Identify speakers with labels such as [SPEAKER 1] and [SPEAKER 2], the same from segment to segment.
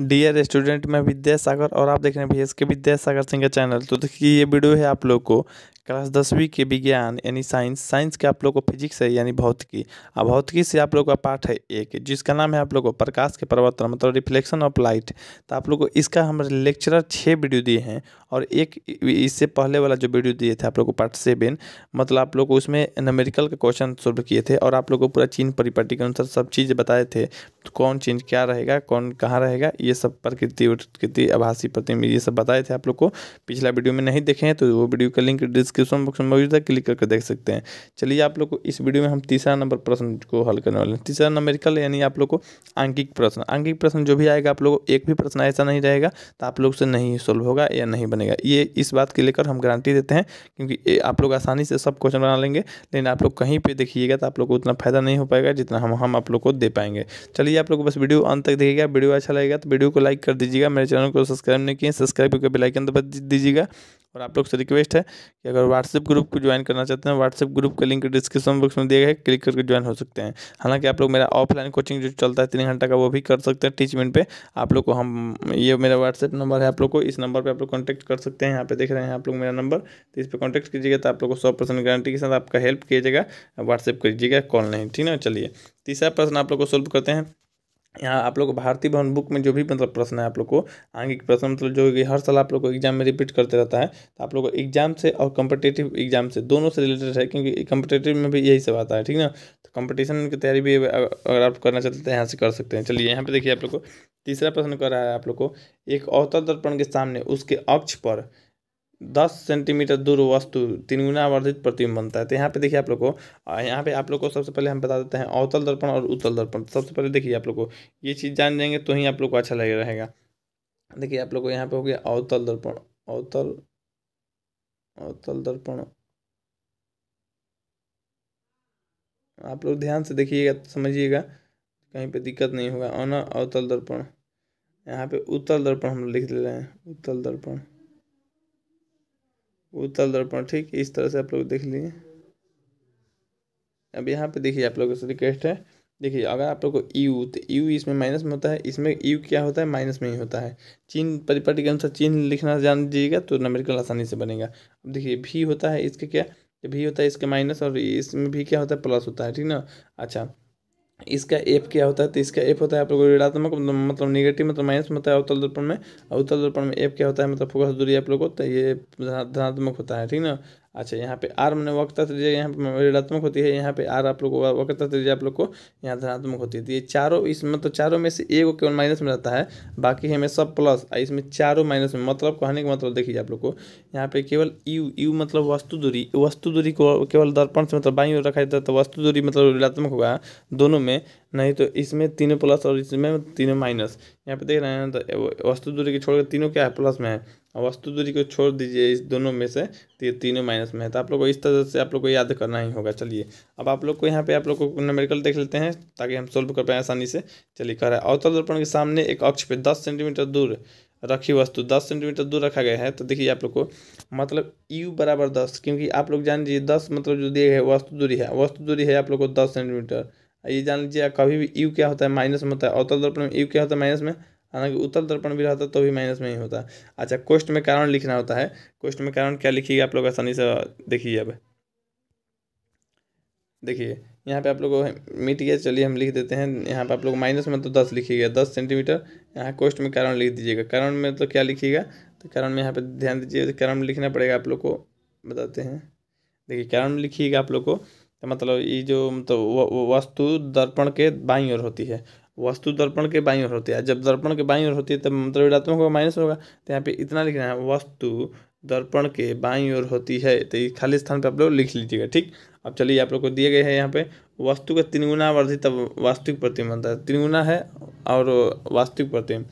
[SPEAKER 1] dear student मैं विद्यासागर और आप देख रहे हैं भैया इसके विद्यासागर सिंह का चैनल तो देखिए ये वीडियो है आप लोग को क्लास दसवीं के विज्ञान यानी साइंस साइंस के आप लोग को फिजिक्स है यानी भौतिकी और भौतिकी से आप लोग का पाठ है एक जिसका नाम है आप लोग को प्रकाश के परिवर्तन मतलब रिफ्लेक्शन ऑफ लाइट तो आप लोग को इसका हम लेक्चरर छः वीडियो दिए हैं और एक इससे पहले वाला जो वीडियो दिए थे आप लोग को पार्ट सेवन मतलब आप लोग को उसमें नमेरिकल के क्वेश्चन सोल्व किए थे और आप लोग को पूरा चीन परिपाटी के अनुसार सब चीज़ बताए थे तो कौन चीज क्या रहेगा कौन कहाँ रहेगा ये सब प्रकृति प्रकृति आभासी प्रतिम ये सब बताए थे आप लोग को पिछला वीडियो में नहीं देखे हैं तो वो वीडियो का लिंक डिस्क्रिप्शन बॉक्स में मौजूद है क्लिक करके देख सकते हैं चलिए आप लोग को इस वीडियो में हम तीसरा नंबर प्रश्न को हल करने वाले हैं तीसरा नंबर यानी आप लोग को आंकिक प्रश्न आंकिक प्रश्न जो भी आएगा आप लोग एक भी प्रश्न ऐसा नहीं रहेगा तो आप लोग से नहीं सोल्व होगा या नहीं बनेगा ये इस बात के लेकर हम गारंटी देते हैं क्योंकि आप लोग आसानी से सब क्वेश्चन बना लेंगे लेकिन आप लोग कहीं पर देखिएगा तो आप लोग को उतना फायदा नहीं हो पाएगा जितना हम हम आप लोग को दे पाएंगे चलिए आप लोग बस वीडियो अंत तक देखिएगा वीडियो अच्छा लगेगा तो वीडियो को लाइक कर दीजिएगा मेरे चैनल को सब्सक्राइब नहीं किए सब्सक्राइब करके बेलाइकन दबा दीजिएगा और आप लोग से रिक्वेस्ट है कि अगर व्हाट्सएप ग्रुप को ज्वाइन करना चाहते हैं व्हाट्सएप ग्रुप का लिंक डिस्क्रिप्शन बॉक्स में दिया गया है क्लिक करके ज्वाइन हो सकते हैं हालांकि आप लोग मेरा ऑफलाइन कोचिंग जो चलता है तीन घंटा का वो भी कर सकते हैं टीचमेंट पे आप लोग को हम ये मेरा व्हाट्सएप नंबर है आप लोग को इस नंबर पर आप लोग कॉन्टैक्ट कर सकते हैं यहाँ पे देख रहे हैं आप लोग मेरा नंबर तो इस पर कॉन्टैक्ट कीजिएगा तो आप लोग को सौ परसेंट गारंटी के साथ आपका हेल्प कीजिएगा व्हाट्सएप दीजिएगा कॉल नहीं ठीक है चलिए तीसरा प्रश्न आप लोग को सोल्व करते हैं यहाँ आप लोग भारतीय भवन बुक में जो भी मतलब प्रश्न है आप लोग को आगे के प्रश्न मतलब जो कि हर साल आप लोग को एग्जाम में रिपीट करते रहता है तो आप लोग को एग्जाम से और कम्पिटेटिव एग्जाम से दोनों से रिलेटेड है क्योंकि कम्पिटेटिव में भी यही सब आता है ठीक ना तो कंपटीशन की तैयारी भी अगर आप करना चाहते हैं तो यहाँ से कर सकते हैं चलिए यहाँ पर देखिए आप लोग को तीसरा प्रश्न कर रहा है आप लोग को एक अवतर दर्पण के सामने उसके अक्ष पर दस सेंटीमीटर दूर वस्तु तिनगुना वर्धित प्रतिबिंब बनता है तो यहाँ पे देखिए आप लोग को यहाँ पे आप लोग को सबसे पहले हम बता देते हैं अवतल दर्पण और उत्तल दर्पण सबसे पहले देखिए आप लोग को ये चीज़ जान जाएंगे तो ही आप लोग को अच्छा लगे रहेगा देखिए आप लोग को यहाँ पे हो गया अवतल दर्पण अवतल अवतल दर्पण आप लोग ध्यान से देखिएगा तो समझिएगा कहीं पर दिक्कत नहीं होगा और अवतल दर्पण यहाँ पे उत्तल दर्पण हम लिख ले रहे हैं उत्तल दर्पण उत्तल दर्पण ठीक इस तरह से आप लोग देख लिए अब यहाँ पे देखिए आप लोगों से रिक्वेस्ट है देखिए अगर आप लोग को यू तो यू इसमें माइनस में होता है इसमें यू क्या होता है माइनस में ही होता है चीन परिपाटी के अनुसार चिन्ह लिखना जान दीजिएगा तो नमेरिकल आसानी से बनेगा अब देखिए भी होता है इसके क्या भी होता है इसके माइनस और इसमें भी क्या होता है प्लस होता है ठीक ना अच्छा इसका एफ क्या होता है तो इसका एफ होता है आप लोगों को ऋणात्मक मतलब निगेटिव मतलब माइनस में होता है अवतल दर्पण में अवतल दर्पण में एफ क्या होता है मतलब फोकस दूरी आप लोगों को तो ये धनात्मक होता है ठीक ना अच्छा यहाँ पे आर मैंने वक्ता त्रिज्या यहाँ पे ऋणात्मक होती है यहाँ पे आर आप लोग को वक्ता त्रिज्या आप लोग को यहाँ धनात्मक होती है तो ये चारों इसमें तो चारों में से एक केवल माइनस में रहता है बाकी है सब प्लस इसमें चारों माइनस में मतलब कहने का मतलब देखिए आप लोग को यहाँ पे केवल यू यू मतलब वस्तु दूरी वस्तु दूरी को केवल दर्पण से मतलब बाई ओर रखा जाता है तो वस्तु दूरी मतलब ऋणात्मक होगा दोनों में नहीं तो इसमें तीनों प्लस और इसमें तीनों माइनस यहाँ पे देख रहे हैं तो वस्तु दूरी की छोड़कर तीनों क्या है प्लस में है वस्तु दूरी को छोड़ दीजिए इस दोनों में से तो ये तीनों माइनस में है तो आप लोग को इस तरह से आप लोग को याद करना ही होगा चलिए अब आप लोग को यहाँ पे आप लोग को न्यूमेरिकल देख लेते हैं ताकि हम सोल्व कर पाए आसानी से चलिए कह रहा अवतल दर्पण के सामने एक अक्ष पे दस सेंटीमीटर दूर रखी वस्तु दस सेंटीमीटर दूर रखा गया है तो देखिए आप लोग को मतलब यू बराबर दस क्योंकि आप लोग जान लीजिए दस मतलब जो दिए गए वस्तु दूरी है वस्तु दूरी है आप लोग को दस सेंटीमीटर ये जान लीजिए कभी भी यू क्या होता है माइनस में होता है अवतल दर्पण में यू क्या होता है माइनस में हालांकि उत्तर दर्पण भी रहता तो भी माइनस में ही होता अच्छा क्वेश्चन में कारण लिखना होता है क्वेश्चन में कारण क्या लिखिए आप लोग आसानी से देखिए अब देखिए यहाँ पे आप लोग मिट गया चलिए हम लिख देते हैं यहाँ पे आप लोग माइनस में तो दस लिखिएगा दस सेंटीमीटर यहाँ कोष्ट में कारण लिख दीजिएगा कारण में तो क्या लिखिएगा तो कारण में यहाँ पे ध्यान दीजिए कारण में लिखना पड़ेगा आप लोग को बताते हैं देखिए कारण में लिखिएगा आप लोग को तो मतलब ये जो मतलब वस्तु दर्पण के बाई ओर होती है वस्तु दर्पण के बाई ओर होती है जब दर्पण के बाई ओर होती है तब मतलब ऋणात्मक होगा माइनस होगा तो यहाँ पे इतना लिखना है वस्तु दर्पण के बाई ओर होती है तो ये खाली स्थान पे आप लोग लिख लीजिएगा ठीक अब चलिए आप लोग को दिए गए हैं यहाँ पे वस्तु का गुना वर्धित तब वास्तविक प्रतिम बनता है गुना है और वास्तविक प्रतिम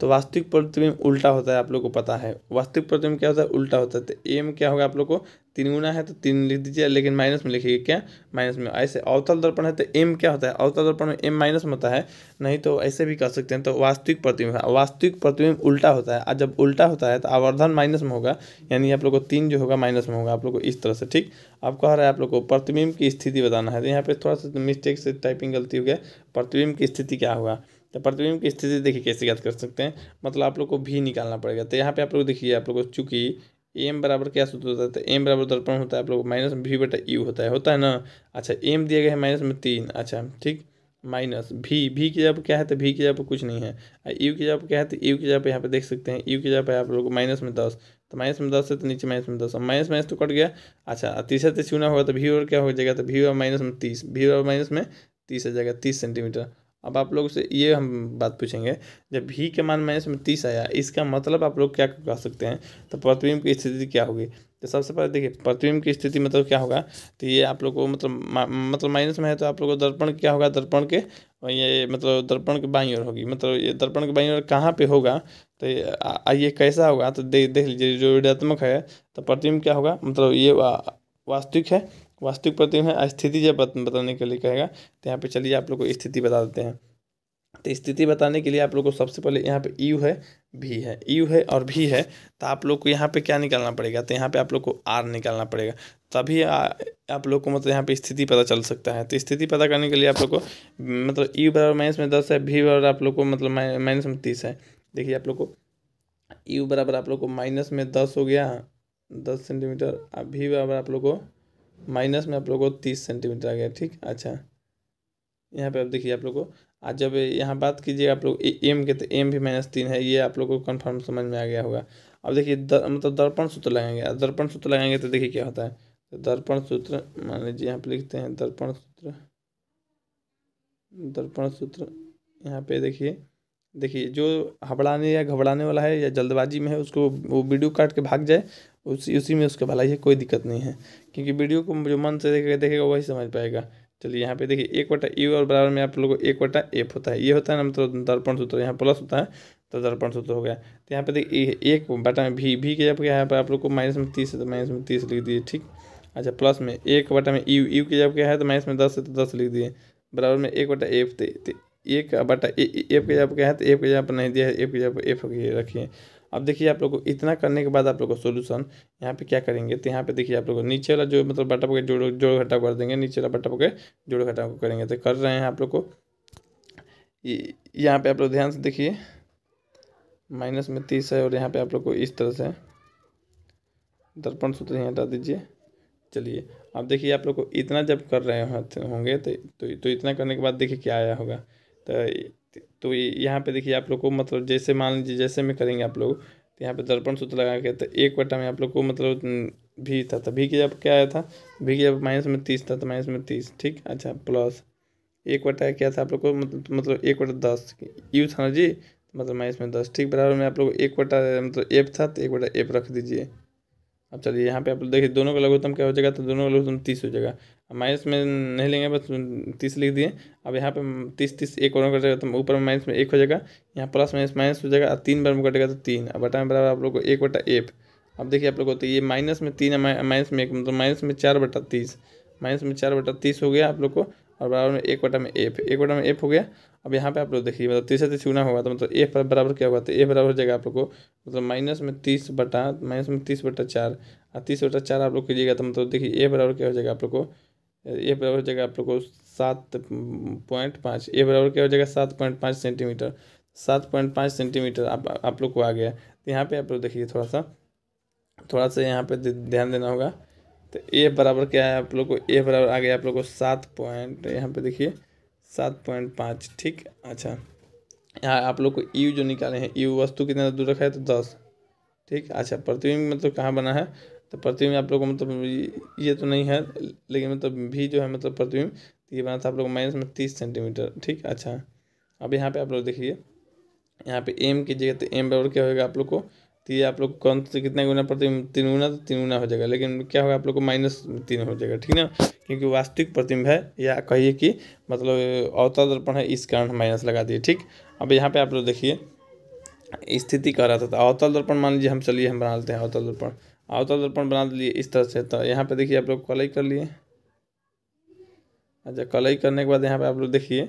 [SPEAKER 1] तो वास्तविक प्रतिम उल्टा होता है आप लोग को पता है वास्तविक प्रतिम क्या होता है उल्टा होता है तो एम क्या होगा आप लोग को तीन गुना है तो तीन लिख दीजिए लेकिन माइनस में लिखिए क्या माइनस में ऐसे अवतल दर्पण है तो एम क्या होता है अवतल दर्पण में एम माइनस में होता है नहीं तो ऐसे भी कर सकते हैं तो वास्तविक प्रतिबिंब वास्तविक प्रतिबिंब उल्टा होता है और जब उल्टा होता है तो आवर्धन माइनस में होगा यानी आप लोग को तीन जो होगा माइनस में होगा आप लोग को इस तरह से ठीक अब कह रहे हैं आप लोग को प्रतिबिंब की स्थिति बताना है तो यहाँ पर थोड़ा सा मिस्टेक से टाइपिंग गलती हो गया प्रतिबिंब की स्थिति क्या होगा तो प्रतिबिंब की स्थिति देखिए कैसे याद कर सकते हैं मतलब आप लोग को भी निकालना पड़ेगा तो यहाँ पे आप लोग देखिए आप लोग को चूंकि एम बराबर क्या सूत्र होता है तो एम बराबर दर्पण होता है आप लोग माइनस वी बटा यू होता है होता है ना अच्छा एम दिया गया है माइनस में तीन अच्छा ठीक माइनस भी भी की जगह क्या है तो भी की जगह पर कुछ नहीं है यू की जगह क्या है तो यू की जगह पर यहाँ पे देख सकते हैं यू की जगह आप लोग माइनस में दस तो माइनस में दस है तो नीचे माइनस में दस माइनस माइनस तो कट गया अच्छा तीसरा तीस तो होगा तो भी और क्या हो जाएगा तो भी और माइनस में तीस भी और माइनस में तीस आ जाएगा तीस सेंटीमीटर अब आप लोग से ये हम बात पूछेंगे जब ही के मान माइनस में तीस आया इसका मतलब आप लोग क्या कह सकते हैं तो प्रतिबिंब की स्थिति क्या होगी तो सबसे पहले देखिए प्रतिबिंब की स्थिति मतलब क्या होगा तो ये आप लोग को मतलब मतलब माइनस में है तो आप लोग को दर्पण क्या होगा दर्पण के ये मतलब दर्पण के बाई ओर होगी मतलब ये दर्पण के बाई ओर कहाँ पे होगा तो ये, कैसा होगा तो देख लीजिए जो ऋणात्मक है तो प्रतिबिंब क्या होगा मतलब ये वास्तविक है वास्तविक प्रतिमा है स्थिति जब बताने के लिए कहेगा तो यहाँ पे चलिए आप लोग को स्थिति बता देते हैं तो स्थिति बताने के लिए आप लोग को सबसे पहले यहाँ पे यू है भी है यू है और भी है तो आप लोग को यहाँ पे क्या निकालना पड़ेगा तो यहाँ पे आप लोग को आर निकालना पड़ेगा तभी आप लोग को मतलब यहाँ पे स्थिति पता चल सकता है तो स्थिति पता करने के लिए आप लोग को मतलब यू बराबर माइनस में दस है भी बराबर आप लोग को मतलब माइनस में तीस है देखिए आप लोग को यू बराबर आप लोग को माइनस में दस हो गया दस सेंटीमीटर भी बराबर आप लोग को माइनस में आप लोगों को तीस सेंटीमीटर आ गया ठीक अच्छा यहाँ पे आप देखिए आप लोग को आज जब यहाँ बात कीजिए आप लोग एम के तो एम भी माइनस तीन है ये आप लोग को कन्फर्म समझ में आ गया होगा अब देखिए दर मतलब दर्पण सूत्र लगाएंगे दर्पण सूत्र लगाएंगे तो देखिए क्या होता है तो दर्पण सूत्र मान लीजिए यहाँ पर लिखते हैं दर्पण सूत्र दर्पण सूत्र यहाँ पे देखिए देखिए जो हबड़ाने या घबड़ाने वाला है या जल्दबाजी में है उसको वो वीडियो काट के भाग जाए उसी उसी में उसका भलाई है कोई दिक्कत नहीं है क्योंकि वीडियो को जो मन से देखेगा देखेगा वही समझ पाएगा चलिए यहाँ पे देखिए एक वटा यू और बराबर में आप लोगों को एक वटा एफ होता है ये होता है ना मतलब दर्पण सूत्र यहाँ प्लस होता है तो दर्पण सूत्र हो गया तो यहाँ पे देखिए एक बटा में भी भी के जब यहाँ पर आप लोग को माइनस में तीस है तो माइनस में तीस लिख दिए ठीक अच्छा प्लस में एक बटा में यू यू के जब क्या है तो माइनस में दस है तो दस लिख दिए बराबर में एक बटा एफ थे तो, तो एक बटा एफ के जब कहें तो एफ के जब नहीं दिया है एफ के जब एफ रखिए अब देखिए आप लोग को इतना करने के बाद आप लोग को सोल्यूशन यहाँ पे क्या करेंगे तो यहाँ पे देखिए आप लोगों को नीचे वाला जो मतलब बटा पकड़ जोड़ जोड़ घटाव कर देंगे नीचे वाला बटा पकड़ जोड़ घटाव को करेंगे तो कर रहे हैं आप लोग को यहाँ पे आप लोग ध्यान से देखिए माइनस में तीस है और यहाँ पे आप लोग को इस तरह से दर्पण सूत्र यहाँ हटा दीजिए चलिए अब देखिए आप लोग को इतना जब कर रहे होंगे तो, तो तो इतना करने के बाद देखिए क्या आया होगा तो तो यहाँ पे देखिए आप लोग को मतलब जैसे मान लीजिए जैसे में करेंगे आप लोग तो यहाँ पे दर्पण सूत्र लगा के तो एक बटा में आप लोग को मतलब भी था तो भी के जब क्या आया था भी के जब माइनस में तीस था तो माइनस में तीस ठीक अच्छा प्लस एक बटा क्या था आप लोग को मतलब मतलब एक बटा दस यू था ना जी मतलब माइनस में दस ठीक बराबर में आप लोग एक बटा मतलब एफ था तो एक बटा एफ रख दीजिए अब चलिए यहाँ पे आप लोग देखिए दोनों का लघुत्तम क्या हो जाएगा तो दोनों का लघुत्तम तीस हो जाएगा माइनस में नहीं लेंगे बस तीस लिख दिए अब यहाँ पे तीस तीस एक और कटेगा तो ऊपर में माइनस में एक हो जाएगा यहाँ प्लस माइनस माइनस हो जाएगा तीन बार में कटेगा तो तीन अब बटा में बराबर आप लोग को एक बटा एफ अब देखिए आप लोग को तो ये माइनस में तीन माइनस में एक मतलब माइनस में चार बटा तीस माइनस में चार बटा तीस हो गया आप लोग को और बराबर में एक बटा में एफ एक बटा में एफ हो गया अब यहाँ पे आप लोग देखिए मतलब तीसरे तीस गुना होगा तो मतलब एफ बराबर क्या होगा तो एफ बराबर हो जाएगा आप लोग को मतलब माइनस में तीस बटा माइनस में तीस बटा चार और तीस बटा चार आप लोग कीजिएगा तो मतलब देखिए ए बराबर क्या हो जाएगा आप लोग को ए बराबर हो जाएगा आप लोग को सात पॉइंट पाँच ए बराबर क्या हो जाएगा सात पॉइंट पाँच सेंटीमीटर सात पॉइंट पाँच सेंटीमीटर आप आप लोग को आ गया तो यहाँ पे आप लोग देखिए थोड़ा सा थोड़ा सा यहाँ पे ध्यान देना होगा तो ए बराबर क्या है आप लोग को ए बराबर आ गया आप लोग को सात पॉइंट यहाँ पे देखिए सात पॉइंट पाँच ठीक अच्छा यहाँ आप लोग को यू जो निकाले हैं यू वस्तु कितना दूर रखा है तो दस ठीक अच्छा प्रतिबिंब मतलब कहाँ बना है तो प्रतिबिंब आप लोगों को मतलब ये तो नहीं है लेकिन मतलब भी जो है मतलब प्रतिबिंब ये बना था आप लोग माइनस में तीस सेंटीमीटर ठीक अच्छा अब यहाँ पे आप लोग देखिए यहाँ पे एम की जगह तो एम बराबर क्या होगा आप लोग को तो ये आप लोग कौन से कितना गुना प्रतिबिंब तीन गुना तो तीन गुना हो जाएगा लेकिन क्या होगा आप लोग को माइनस तीन हो जाएगा ठीक ना क्योंकि वास्तविक प्रतिबिंब है या कहिए कि मतलब अवतल दर्पण है इस कारण माइनस लगा दिए ठीक अब यहाँ पे आप लोग देखिए स्थिति कह रहा था तो अवतल दर्पण मान लीजिए हम चलिए हम बना लेते हैं अवतल दर्पण अवतल तो दर्पण बना लिए इस तरह से तो यहाँ पे देखिए आप लोग कलई कर लिए अच्छा कलई करने के बाद यहाँ पे आप लोग देखिए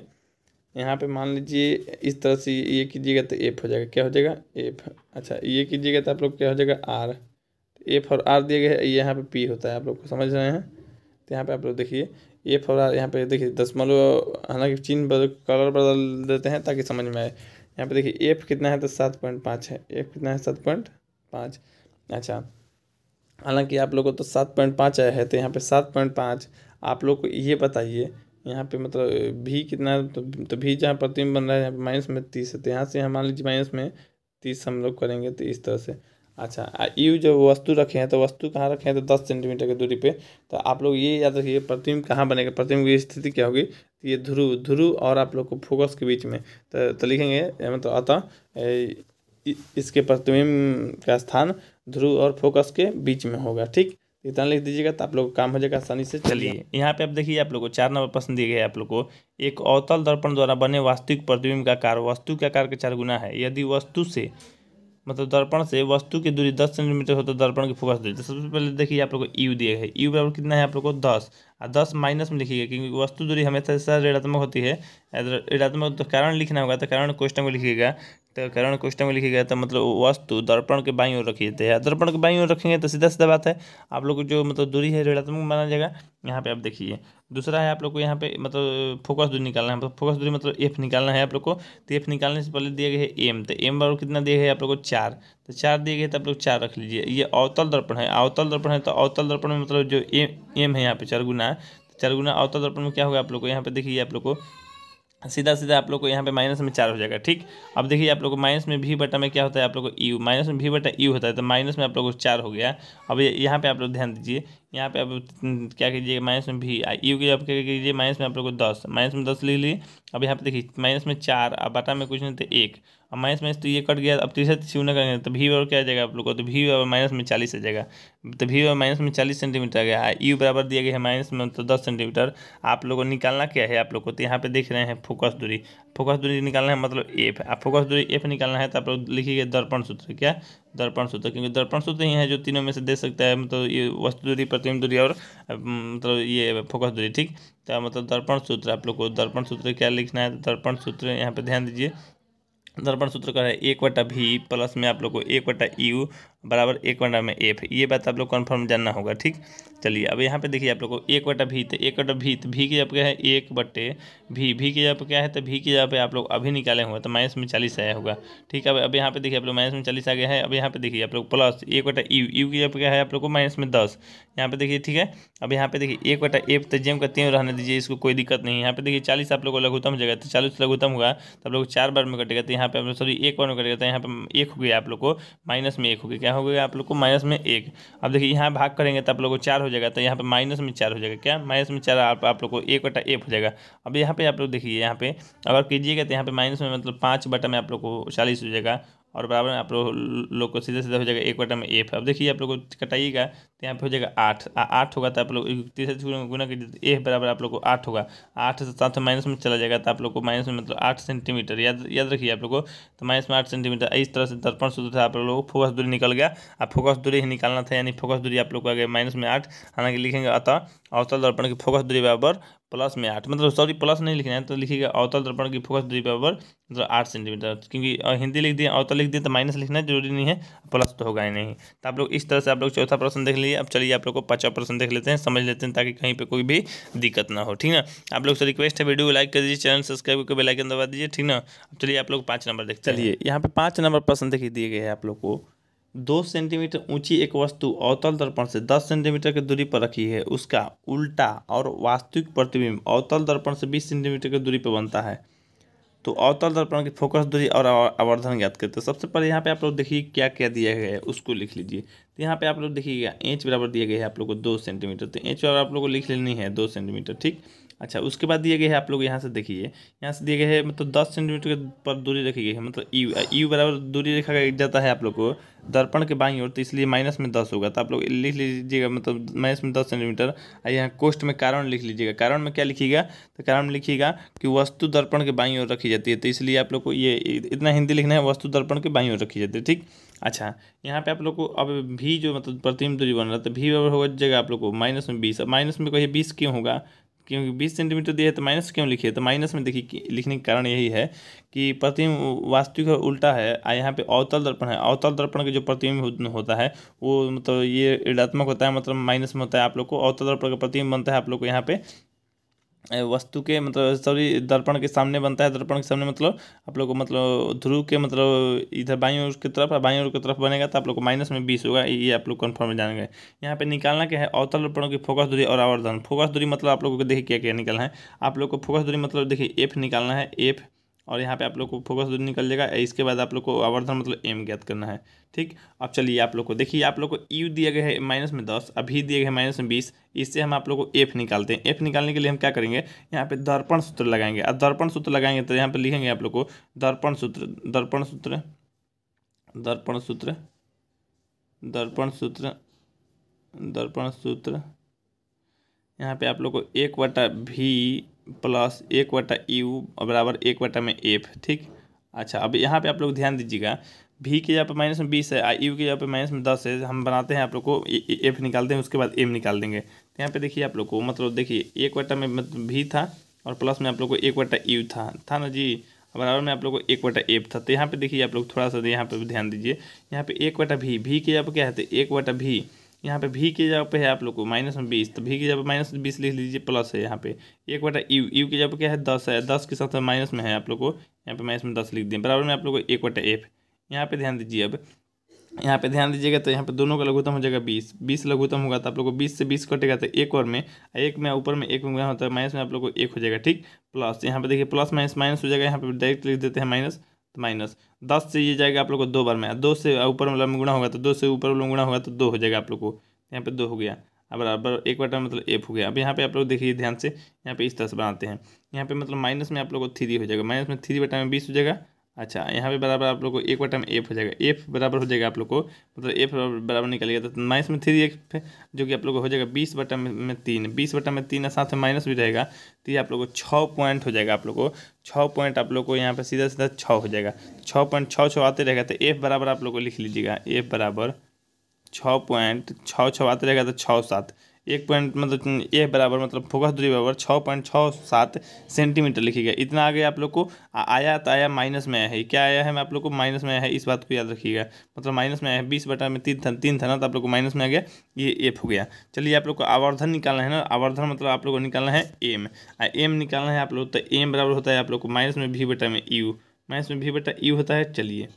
[SPEAKER 1] यहाँ पे मान लीजिए इस तरह से ये कीजिएगा तो एफ हो जाएगा क्या हो जाएगा एफ अच्छा ये कीजिएगा तो आप लोग क्या हो जाएगा आर एफ और आर दिए गए ये यहाँ पे पी होता है आप लोग को समझ रहे हैं तो यहाँ पे आप लोग देखिए एफ और आर यहाँ पे देखिए मलो हालांकि चिन्ह बदल कलर बदल देते हैं ताकि समझ में आए यहाँ पे देखिए एफ कितना है तो सात पॉइंट पाँच है एफ कितना है सात पॉइंट पाँच अच्छा हालांकि आप लोगों को तो सात पॉइंट पाँच आया है तो यहाँ पे सात पॉइंट पाँच आप लोग को ये बताइए यहाँ पे मतलब भी कितना तो, तो भी जहाँ प्रतिम बन रहा है यहाँ माइनस में तीस है तो यहाँ से हम मान लीजिए माइनस में तीस हम लोग करेंगे तो इस तरह से अच्छा यू जब वस्तु रखे हैं तो वस्तु कहाँ रखे हैं तो दस सेंटीमीटर की दूरी पे तो आप लोग ये याद रखिए प्रतिम कहाँ बनेगा प्रतिम की स्थिति क्या होगी तो ये ध्रुव ध्रुव और आप लोग को फोकस के बीच में तो, तो लिखेंगे मतलब अतः इसके प्रतिबिंब का स्थान ध्रुव और फोकस के बीच में होगा ठीक तो इतना लिख दीजिएगा तो आप लोग काम हो जाएगा आसानी से चलिए यहाँ पे आप देखिए आप लोगों को चार नंबर प्रश्न दिए गए आप लोगों को एक अवतल दर्पण द्वारा बने वास्तविक प्रतिबिंब का कार वस्तु के आकार के चार गुना है यदि वस्तु से मतलब दर्पण से वस्तु की दूरी दस सेंटीमीटर हो तो दर्पण की फोकस दूरी तो सबसे पहले देखिए आप लोग को यू दिए गए यू बराबर कितना है आप लोग को दस और दस माइनस में लिखिएगा क्योंकि वस्तु दूरी हमेशा ऋणात्मक होती है ऋणात्मक तो कारण लिखना होगा तो कारण क्वेश्चन में लिखिएगा तो करण को में लिखे गया था तो मतलब वस्तु दर्पण के बाई ओर रखी जाती है तो दर्पण के बाई ओर रखेंगे तो सीधा सीधा बात है आप लोग को जो मतलब दूरी है ऋणात्मक माना जाएगा यहाँ पे आप देखिए दूसरा है आप लोग को यहाँ पे मतलब फोकस दूरी निकालना है मतलब फोकस दूरी मतलब एफ निकालना है आप लोग को तो एफ निकालने से पहले दिया गया है एम तो एम बार कितना दिया गया है आप लोग को चार तो चार दिए गए तो आप लोग चार रख लीजिए ये अवतल दर्पण है अवतल दर्पण है तो अवतल दर्पण में मतलब जो एम एम है यहाँ पे चार गुना चार गुना अवतल दर्पण में क्या होगा आप लोग को यहाँ पे देखिए आप लोग को सीधा सीधा आप लोग को यहाँ पे माइनस में चार हो जाएगा ठीक अब देखिए आप लोग को माइनस में भी बटा में क्या होता है आप लोग को यू माइनस में भी बटा यू होता है तो माइनस में आप लोग को चार हो गया अब यहाँ पे आप लोग ध्यान दीजिए यहाँ पे आप क्या कीजिए माइनस में भी आई यू की आप क्या कीजिए माइनस में आप लोग को दस माइनस में दस ले लिए अब यहाँ पे देखिए माइनस में चार अब बटा में कुछ नहीं तो एक अब माइनस माइनस तो ये कट गया अब तीसरा शून्य करेंगे तो भी और क्या आ जाएगा आप लोग को तो भी और माइनस में चालीस आ जाएगा तो भी और माइनस में चालीस सेंटीमीटर आ गया यू हाँ, बराबर दिया गया है माइनस में तो दस सेंटीमीटर आप लोग को निकालना क्या है आप लोग को तो यहाँ पे देख रहे हैं फोकस दूरी फोकस दूरी निकालना है मतलब एफ आप फोकस दूरी एफ निकालना है तो आप लोग लिखिएगा दर्पण सूत्र क्या दर्पण सूत्र क्योंकि दर्पण सूत्र ही है जो तीनों में से दे सकता है मतलब ये वस्तु दूरी प्रतिम दूरी और मतलब ये फोकस दूरी ठीक तो मतलब दर्पण सूत्र आप लोग को दर्पण सूत्र क्या लिखना है तो दर्पण सूत्र यहाँ पर ध्यान दीजिए दर्पण सूत्र का है एक वटा भी प्लस में आप लोग को एक वटा यू बराबर एक वटा में एफ ये बात आप लोग कन्फर्म जानना होगा ठीक चलिए अब यहाँ पे देखिए आप लोग को एक भी भीत एक बटा भीत भी की जब क्या है एक बटे भी भी की जब क्या है तो भी की जगह आप लोग अभी निकाले हुए तो माइनस में चालीस आया होगा ठीक है अब यहाँ पे देखिए आप लोग माइनस में चालीस आ गया है अब यहाँ पे देखिए आप लोग प्लस एक वटा यू यू की जब क्या है आप लोग को माइनस में दस यहाँ पे देखिए ठीक है अब यहाँ पे देखिए एक वटा एफ तो जेम का तीन रहने दीजिए इसको कोई दिक्कत नहीं यहाँ पे देखिए चालीस आप लोग को लघुतम जगह तो चालीस लघुतम हुआ तो आप लोग चार बार में कटेगा तो यहाँ पे आप लोग सॉरी एक बार में कटेगा तो यहाँ पे एक हो गया आप लोग को माइनस में एक हो गया क्या हो गया आप लोग को माइनस में एक अब देखिए यहाँ भाग करेंगे तो आप लोग को चार हो जाएगा तो यहाँ पे माइनस में चार हो जाएगा क्या माइनस में चार आप, आप लोग को एक बटा एक हो जाएगा अब यहाँ पे आप लोग देखिए यहाँ पे अगर कीजिएगा तो यहाँ पे माइनस में मतलब पाँच बटा में आप लोग को चालीस हो जाएगा और बराबर में आप लोग लोग को सीधे सीधे हो जाएगा एक बटा में एफ अब देखिए आप लोग को कटाइएगा तो यहाँ पे हो जाएगा आठ आठ होगा तो आप लोग तीसरे गुना कीजिए एफ तो बराबर आप लोग को आठ होगा आठ से साथ माइनस में चला जाएगा तो आप लोग को माइनस में मतलब आठ सेंटीमीटर याद याद रखिए आप लोग को तो माइनस में आठ सेंटीमीटर इस तरह से दर्पण सूत्र आप लोग को फोकस दूरी निकल गया आप फोकस दूरी ही निकालना था यानी फोकस दूरी आप लोग को आ गया माइनस में आठ हालांकि लिखेंगे अतः अवतल दर्पण की फोकस दूरी बराबर प्लस में आठ मतलब सॉरी प्लस नहीं लिखना है तो लिखिएगा अवतल दर्पण की फोकस दूरी बराबर मतलब आठ सेंटीमीटर क्योंकि हिंदी लिख दिए अवतल लिख दिए तो माइनस लिखना जरूरी नहीं है प्लस तो होगा ही नहीं तो आप लोग इस तरह से आप लोग चौथा प्रश्न देख लीजिए अब चलिए आप लोग को पाँचवा प्रश्न देख लेते हैं समझ लेते हैं ताकि कहीं पर कोई भी दिक्कत ना हो ठीक ना आप लोग से रिक्वेस्ट है वीडियो को लाइक कर दीजिए चैनल सब्सक्राइब करके बेलाइकन दबा दीजिए ठीक ना चलिए आप लोग पाँच नंबर देख चलिए यहाँ पर पाँच नंबर प्रश्न देखिए दिए गए हैं आप लोग को दो सेंटीमीटर ऊंची एक वस्तु अवतल दर्पण से दस सेंटीमीटर की दूरी पर रखी है उसका उल्टा और वास्तविक प्रतिबिंब अवतल दर्पण से बीस सेंटीमीटर की दूरी पर बनता है तो अवतल दर्पण की फोकस दूरी और आवर्धन ज्ञात करते हैं सबसे पहले यहाँ पे आप लोग देखिए क्या क्या दिया गया है उसको लिख लीजिए तो यहाँ पे आप लोग देखिएगा एंच बराबर दिया गया है आप लोग को दो सेंटीमीटर तो एंच बराबर आप लोग को लिख लेनी है दो सेंटीमीटर ठीक अच्छा उसके बाद दिए गए है आप लोग यहाँ से देखिए यहाँ से दिए गए है मतलब दस सेंटीमीटर पर दूरी रखी गई है मतलब यू e, यू e बराबर दूरी रखा जाता है आप लोग को दर्पण के बाई ओर तो इसलिए माइनस में दस होगा तो आप लोग लिख लीजिएगा मतलब माइनस में दस सेंटीमीटर और यहाँ कोष्ट में कारण लिख लीजिएगा कारण में क्या लिखिएगा तो कारण में लिखिएगा कि वस्तु दर्पण के बाई ओर रखी जाती है तो इसलिए आप लोग को ये इतना हिंदी लिखना है वस्तु दर्पण के बाईं ओर रखी जाती है ठीक अच्छा यहाँ पे आप लोग को अब भी जो मतलब प्रतिम दूरी बन रहा है तो भी बराबर हो जाएगा आप लोग को माइनस में बीस माइनस में कहिए बीस क्यों होगा क्योंकि बीस सेंटीमीटर दिया है तो माइनस क्यों लिखिए तो माइनस में देखिए लिखने का कारण यही है कि प्रतिम्ब वास्तविक और उल्टा है और यहाँ पे अवतल दर्पण है अवतल दर्पण का जो प्रतिबिंब होता है वो मतलब ये ऋणात्मक होता है मतलब माइनस में होता है आप लोग को अवतल दर्पण का प्रतिबिंब बनता है आप लोग को यहाँ पे वस्तु के मतलब सॉरी दर्पण के सामने बनता है दर्पण के सामने मतलब आप लोग को मतलब ध्रुव के मतलब इधर बाई ओर की तरफ और बाई ओर की तरफ बनेगा तो आप लोग को माइनस में बीस होगा ये आप लोग कन्फर्म में जानेंगे यहाँ पे निकालना क्या है अवतल दर्पणों की फोकस दूरी और आवर्धन फोकस दूरी मतलब आप लोगों को देखिए क्या क्या निकालना है आप लोग को फोकस दूरी मतलब देखिए एफ निकालना है एफ और यहाँ पे आप लोग को फोकस दूर निकल जाएगा इसके बाद आप लोग को आवर्धन मतलब एम ज्ञात करना है ठीक अब चलिए आप लोग को देखिए आप लोग को यू दिया गया है माइनस में दस अभी दिया गया है माइनस में बीस इससे हम आप लोग को एफ निकालते हैं एफ निकालने के लिए हम क्या करेंगे यहाँ पे दर्पण सूत्र लगाएंगे और दर्पण सूत्र लगाएंगे तो यहाँ पर लिखेंगे आप लोग को दर्पण सूत्र दर्पण सूत्र दर्पण सूत्र दर्पण सूत्र दर्पण सूत्र यहाँ पे आप लोग को एक वटा भी प्लस एक वटा यू बराबर एक वटा में एफ ठीक अच्छा अब यहाँ पे आप लोग ध्यान दीजिएगा भी के यहाँ पे माइनस में बीस है आई यू के यहाँ पे माइनस में दस है हम बनाते हैं आप लोग को एफ निकालते हैं उसके बाद एम निकाल देंगे तो यहाँ पे देखिए आप लोग को मतलब देखिए एक वटा में भी था और प्लस में आप लोग को एक वटा यू था था ना जी बराबर में आप लोग को एक वटा एफ था तो यहाँ पे देखिए आप लोग थोड़ा सा यहाँ पर ध्यान दीजिए यहाँ पे एक वटा भी भी के यहाँ पर क्या है तो एक वटा भी यहाँ पे भी की जगह पे है आप लोग को माइनस में बीस तो भी की जगह पे माइनस बीस लिख लीजिए प्लस है यहाँ पे एक बटा यू यू की जगह पे क्या है दस है दस के साथ माइनस में है आप लोग को यहाँ पे माइनस में दस लिख दिए बराबर में आप लोग को एक बटा एफ यहाँ पे ध्यान दीजिए अब यहाँ पे ध्यान दीजिएगा तो यहाँ पे दोनों का लघुतम हो जाएगा बीस बीस लघुतम होगा तो आप लोग को बीस से बीस कटेगा तो एक और में एक में ऊपर में एक में होता है माइनस में आप लोग को एक हो जाएगा ठीक प्लस यहाँ पे देखिए प्लस माइनस माइनस हो जाएगा यहाँ पे डायरेक्ट लिख देते हैं माइनस माइनस दस से ये जाएगा आप लोग को दो बार में दो से ऊपर वाला में गुणा होगा तो दो से ऊपर वाला में गुणा होगा तो दो हो जाएगा आप लोग को यहाँ पे दो हो गया अब बराबर एक बटा मतलब एफ हो गया अब यहाँ पे आप लोग देखिए ध्यान से यहाँ पे इस तरह से बनाते हैं यहाँ पे मतलब माइनस में आप लोग को थ्री हो जाएगा माइनस में थ्री बटा में बीस हो जाएगा अच्छा यहाँ पे बराबर आप लोग को एक बटन एफ हो जाएगा एफ बराबर हो जाएगा आप लोग को मतलब एफ बराबर निकलेगा तो माइनस में थ्री एफ जो कि आप लोग को हो जाएगा बीस बटन में तीन बीस बटन में तीन साथ में माइनस भी रहेगा तो ये आप लोग को छः पॉइंट हो जाएगा आप लोग को छः पॉइंट आप लोग को यहाँ पर सीधा सीधा छः हो जाएगा छः पॉइंट छः छः आते रहेगा तो एफ बराबर आप लोग को लिख लीजिएगा एफ बराबर छः पॉइंट छः छः आते रहेगा तो छः सात एक पॉइंट मतलब ए बराबर मतलब फोकस दूरी बराबर छः पॉइंट छः सात सेंटीमीटर लिखी गई इतना आगे आप लोग को आया तो आया माइनस में आया है क्या आया है मैं आप लोग को माइनस में आया है इस बात को याद रखिएगा मतलब माइनस में आया है बीस बटा में तीन था तीन था ना तो आप लोग को माइनस में आ गया ये एफ हो गया चलिए आप लोग को आवर्धन निकालना है ना आवर्धन मतलब आप लोग को निकालना है एम एम निकालना है आप लोग तो एम बराबर होता है आप लोग को माइनस में भी बटा में यू माइनस में भी बटा यू होता है चलिए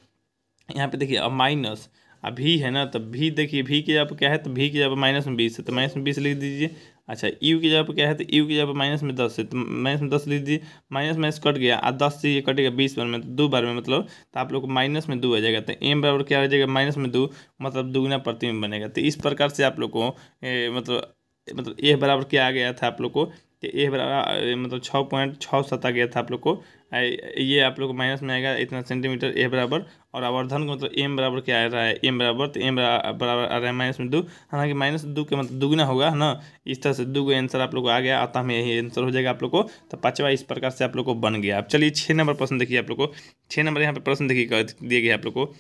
[SPEAKER 1] यहाँ पर देखिए अब माइनस अभी है ना तो भी देखिए भी की जगह पर क्या है तो भी की जगह पर माइनस में बीस है तो माइनस में बीस लिख दीजिए अच्छा यू की जगह पर क्या है तो यू की जगह पर माइनस में दस है तो माइनस में दस लिख दीजिए माइनस माइनस कट गया और दस से ये कटेगा बीस बार में तो दो बार में मतलब तो आप लोग को माइनस में दो आ जाएगा तो एम बराबर क्या हो जाएगा माइनस में दो मतलब प्रति प्रतिबिंब बनेगा तो इस प्रकार से आप लोग को मतलब मतलब ए मतलब बराबर क्या आ गया था आप लोग को तो ए बराबर मतलब छः पॉइंट छः सता गया था आप लोग को ये आप लोग को माइनस में आएगा इतना सेंटीमीटर ए बराबर और आवर्धन को मतलब एम बराबर क्या आ रहा है एम बराबर तो एम बराबर आ रहा है माइनस में दो हालांकि माइनस दो के मतलब दुगना होगा है ना इस तरह से दो आंसर आप लोग को आ गया आता में यही आंसर हो जाएगा आप लोग को तो पाँचवा इस प्रकार से आप लोग को बन गया अब चलिए छः नंबर प्रश्न देखिए आप लोग को छः नंबर यहाँ पर प्रश्न देखिए दिए गए आप लोग को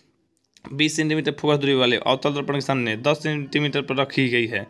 [SPEAKER 1] बीस सेंटीमीटर फोकस दूरी वाले अवतल दर्पण के सामने दस सेंटीमीटर पर रखी गई है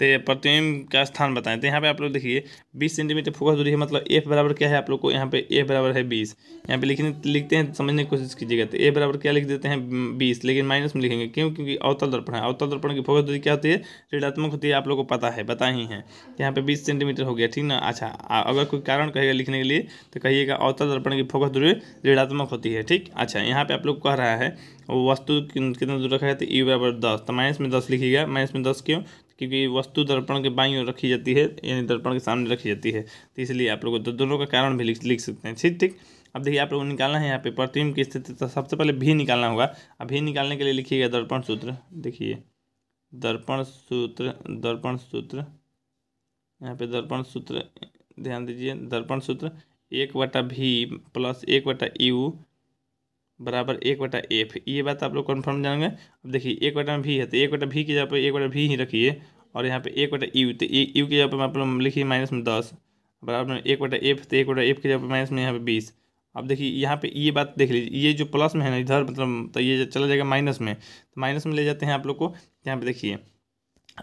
[SPEAKER 1] तो प्रतिबिंब का स्थान बताएं तो यहाँ पे आप लोग देखिए बीस सेंटीमीटर फोकस दूरी है मतलब एफ बराबर क्या है आप लोग को यहाँ पे ए बराबर है बीस यहाँ पे लिखने लिखते हैं समझने की कोशिश कीजिएगा तो ए बराबर क्या लिख देते हैं बीस लेकिन माइनस में लिखेंगे क्यों क्योंकि अवतल दर्पण है अवतल दर्पण की फोकस दूरी क्या होती है ऋणात्मक होती है आप लोग को पता है बता ही है तो यहाँ पे बीस सेंटीमीटर हो गया ठीक ना अच्छा अगर कोई कारण कहेगा लिखने के लिए तो कहिएगा अवतल दर्पण की फोकस दूरी ऋणात्मक होती है ठीक अच्छा यहाँ पे आप लोग कह रहा है वस्तु कितना दूर रखा है तो ई बराबर दस तो माइनस में दस लिखी गया माइनस में दस क्यों क्योंकि वस्तु दर्पण के बाई ओर रखी जाती है यानी दर्पण के सामने रखी जाती है तो इसलिए आप लोग दोनों का कारण भी लिख लिख सकते हैं ठीक ठीक अब देखिए आप लोग निकालना है यहाँ पे प्रतिबिंब की स्थिति तो सबसे पहले भी निकालना होगा अब भी निकालने के लिए लिखिएगा दर्पण सूत्र देखिए दर्पण सूत्र दर्पण सूत्र यहाँ पे दर्पण सूत्र ध्यान दीजिए दर्पण सूत्र एक वटा भी प्लस एक वटा यू बराबर एक बटा एफ ये बात आप लोग कन्फर्म जानेंगे अब देखिए एक बटा में भी है तो एक बटा भी की जगह पर एक बटा भी ही रखिए और यहाँ पे एक बटा यू तो यू की जगह पर आप लोग लिखिए माइनस में दस बराबर में एक बटा एफ तो एक बटा एफ की जगह पर माइनस में यहाँ पे बीस अब देखिए यहाँ पे ये बात देख लीजिए ये जो प्लस में है ना इधर मतलब तो ये चला जाएगा माइनस में तो माइनस में ले जाते हैं आप लोग को यहाँ पे देखिए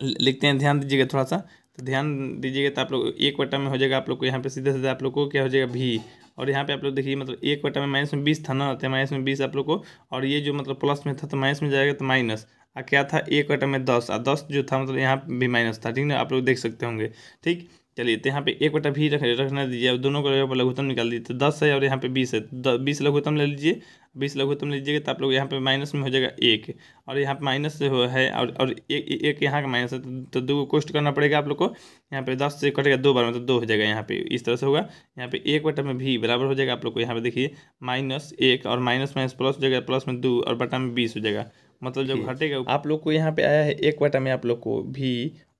[SPEAKER 1] लिखते हैं ध्यान दीजिएगा थोड़ा सा तो ध्यान दीजिएगा तो आप लोग एक बटा में हो जाएगा आप लोग को यहाँ पे सीधे सीधे आप लोग को क्या हो जाएगा भी और यहाँ पे आप लोग देखिए मतलब एक बटा में माइनस में बीस था ना तो माइनस में बीस आप लोग को और ये जो मतलब प्लस में था तो माइनस में जाएगा तो माइनस और क्या था एक बटा में दस और दस जो था मतलब यहाँ भी माइनस था ठीक ना आप लोग देख सकते होंगे ठीक चलिए तो यहाँ पे एक बटा भी रख रखना दीजिए अब दोनों को लघुतम निकाल दीजिए तो दस है और यहाँ पे बीस है तो बीस लघुतम ले लीजिए बीस तुम लीजिएगा तो आप लोग यहाँ पे माइनस में हो जाएगा एक और यहाँ पे माइनस है और और एक एक यहाँ का माइनस है तो, तो दो कोष्ट करना पड़ेगा आप लोग को यहाँ पे दस से कटेगा दो बार में तो दो हो जाएगा यहाँ पे इस तरह से होगा यहाँ पे एक बटा में भी बराबर हो जाएगा आप लोग को यहाँ पे देखिए माइनस एक और माइनस माइनस प्लस हो जाएगा प्लस में दो और बटा में बीस हो जाएगा मतलब जब घटेगा आप लोग को यहाँ पे आया है एक बटा में आप लोग को भी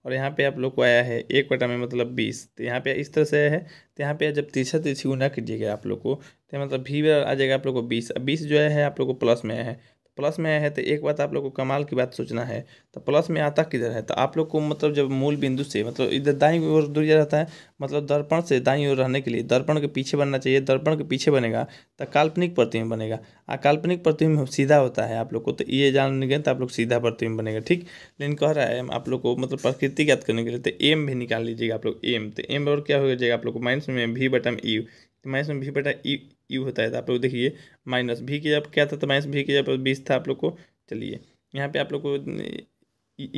[SPEAKER 1] और यहाँ पे आप लोग को आया है एक बटा में मतलब बीस तो यहाँ पे इस तरह से आया है तो यहाँ पे जब तीसरा तीसरी गुना कीजिएगा आप लोग को तो मतलब भी आ जाएगा आप लोग को बीस अब बीस जो है आप लोग को प्लस में है तो प्लस में आया है तो एक बात आप लोग को कमाल की बात सोचना है तो प्लस में आता किधर है तो आप लोग को मतलब जब मूल बिंदु से मतलब इधर दाई ओर दूरिया रहता है मतलब दर्पण से दाई ओर रहने के लिए दर्पण के पीछे बनना चाहिए दर्पण के पीछे बनेगा तो काल्पनिक प्रतिबिंब बनेगा आ काल्पनिक प्रतिबिंब सीधा होता है आप लोग को तो ये जान गए तो आप लोग सीधा प्रतिबिंब बनेगा ठीक लेकिन कह रहा है आप लोग को मतलब प्रकृति याद करने के लिए तो एम भी निकाल लीजिएगा आप लोग एम तो एम और क्या हो जाएगा आप लोग को माइनस में भी बटम ई माइनस में भी बटा ई e यू होता है तो आप लोग देखिए माइनस भी के जब क्या था तो माइनस भी के जब बीस था आप लोग को चलिए यहाँ पे आप लोग को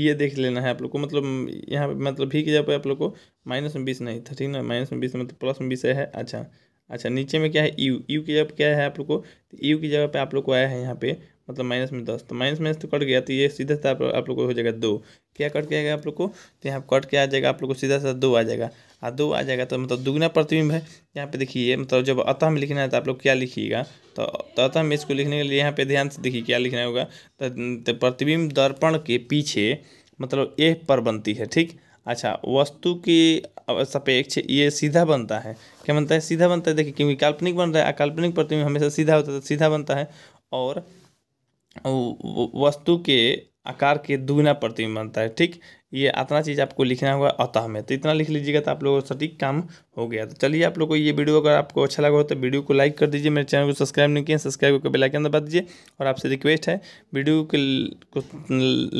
[SPEAKER 1] ये देख लेना है आप लोग को मतलब यहाँ पे मतलब भी की जब आप लोग को माइनस में बीस नहीं था ठीक ना माइनस में बीस मतलब प्लस में बीस है अच्छा अच्छा नीचे में क्या है यू यू की जगह क्या है आप लोग को यू तो की जगह पे आप लोग को आया है यहाँ पे मतलब माइनस में दस तो माइनस माइनस तो कट गया तो ये सीधा सा आप, लोग को हो जाएगा दो क्या कट के आएगा आप लोग को तो यहाँ कट के आ जाएगा आप लोग को सीधा सीधा दो आ जाएगा आ दो आ जाएगा तो मतलब दुगना प्रतिबिंब है यहाँ पे देखिए मतलब जब अतः में लिखना है तो आप लोग क्या लिखिएगा तो, तो अतः में इसको लिखने के लिए यहाँ पे ध्यान से देखिए क्या लिखना होगा तो, तो प्रतिबिंब दर्पण के पीछे मतलब ए पर बनती है ठीक अच्छा वस्तु के सापेक्ष ये सीधा बनता है क्या बनता है सीधा बनता है देखिए क्योंकि काल्पनिक बन रहा है काल्पनिक प्रतिबिंब हमेशा सीधा होता है तो सीधा बनता है और वस्तु के आकार के दुगुना प्रतिबिंब बनता है ठीक ये इतना चीज़ आपको लिखना होगा अतः में तो इतना लिख लीजिएगा तो आप लोगों का सटीक काम हो गया तो चलिए आप लोगों को ये वीडियो अगर आपको अच्छा लगा हो तो वीडियो को लाइक कर दीजिए मेरे चैनल को सब्सक्राइब नहीं किया सब्सक्राइब करके बेलाइकन दबा दीजिए और आपसे रिक्वेस्ट है वीडियो को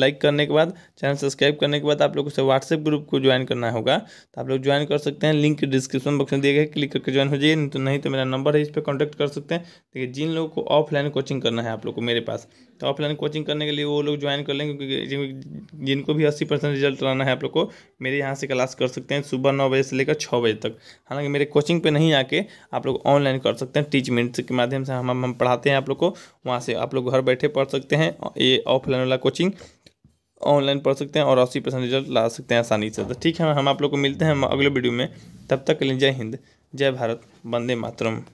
[SPEAKER 1] लाइक करने के बाद चैनल सब्सक्राइब करने के बाद आप लोग उसे व्हाट्सएप ग्रुप को ज्वाइन करना होगा तो आप लोग ज्वाइन कर सकते हैं लिंक डिस्क्रिप्शन बॉक्स में दिए गए क्लिक करके ज्वाइन हो जाइए तो नहीं तो मेरा नंबर है इस पर कॉन्टैक्ट कर सकते हैं देखिए जिन लोगों को ऑफलाइन कोचिंग करना है आप लोग को मेरे पास तो ऑफलाइन कोचिंग करने के लिए वो लोग ज्वाइन कर लेंगे क्योंकि जिनको भी अस्सी परसेंट रिजल्ट लाना है आप लोग को मेरे यहाँ से क्लास कर सकते हैं सुबह नौ बजे से लेकर छः बजे तक हालांकि मेरे कोचिंग पर नहीं आके आप लोग ऑनलाइन कर सकते हैं टीचमेंट्स के माध्यम से हम हम पढ़ाते हैं आप लोग को वहाँ से आप लोग घर बैठे पढ़ सकते हैं ये ऑफलाइन वाला कोचिंग ऑनलाइन पढ़ सकते हैं और अस्सी परसेंट रिजल्ट ला सकते हैं आसानी से तो ठीक है हम आप लोग को मिलते हैं अगले वीडियो में तब तक के लिए जय हिंद जय भारत वंदे मातरम